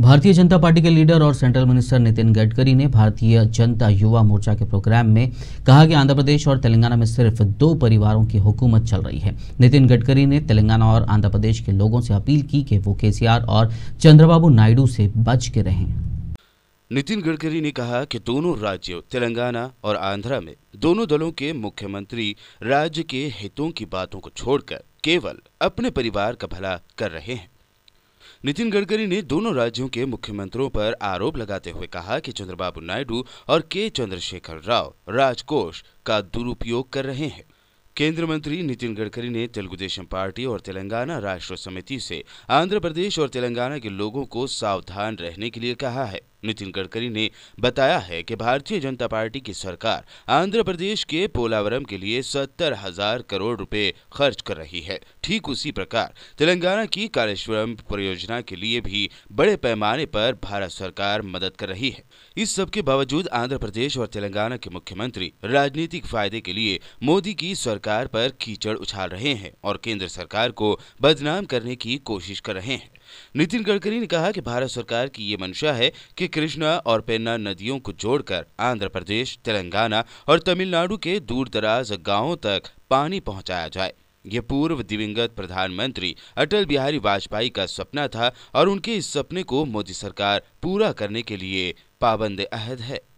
भारतीय जनता पार्टी के लीडर और सेंट्रल मिनिस्टर नितिन गडकरी ने भारतीय जनता युवा मोर्चा के प्रोग्राम में कहा कि आंध्र प्रदेश और तेलंगाना में सिर्फ दो परिवारों की हुकूमत चल रही है नितिन गडकरी ने तेलंगाना और आंध्र प्रदेश के लोगों से अपील की कि वो केसीआर और चंद्रबाबू नायडू से बच के रहें नितिन गडकरी ने कहा कि दोनों राज्यों तेलंगाना और आंध्रा में दोनों दलों के मुख्यमंत्री राज्य के हितों की बातों को छोड़कर केवल अपने परिवार का भला कर रहे हैं नितिन गडकरी ने दोनों राज्यों के मुख्यमंत्रियों पर आरोप लगाते हुए कहा कि चंद्रबाबू नायडू और के चंद्रशेखर राव राजकोष का दुरुपयोग कर रहे हैं केंद्र मंत्री नितिन गडकरी ने तेलुगुदेशम पार्टी और तेलंगाना राष्ट्र समिति से आंध्र प्रदेश और तेलंगाना के लोगों को सावधान रहने के लिए कहा है नितिन गडकरी ने बताया है कि भारतीय जनता पार्टी की सरकार आंध्र प्रदेश के पोलावरम के लिए सत्तर हजार करोड़ रुपए खर्च कर रही है ठीक उसी प्रकार तेलंगाना की कालेश्वरम परियोजना के लिए भी बड़े पैमाने पर भारत सरकार मदद कर रही है इस सब के बावजूद आंध्र प्रदेश और तेलंगाना के मुख्यमंत्री राजनीतिक फायदे के लिए मोदी की सरकार पर कीचड़ उछाल रहे हैं और केंद्र सरकार को बदनाम करने की कोशिश कर रहे हैं नितिन गडकरी ने कहा कि भारत सरकार की ये मंशा है कि कृष्णा और पेन्ना नदियों को जोड़कर आंध्र प्रदेश तेलंगाना और तमिलनाडु के दूरदराज गांवों तक पानी पहुंचाया जाए ये पूर्व दिवंगत प्रधानमंत्री अटल बिहारी वाजपेयी का सपना था और उनके इस सपने को मोदी सरकार पूरा करने के लिए पाबंद अहद है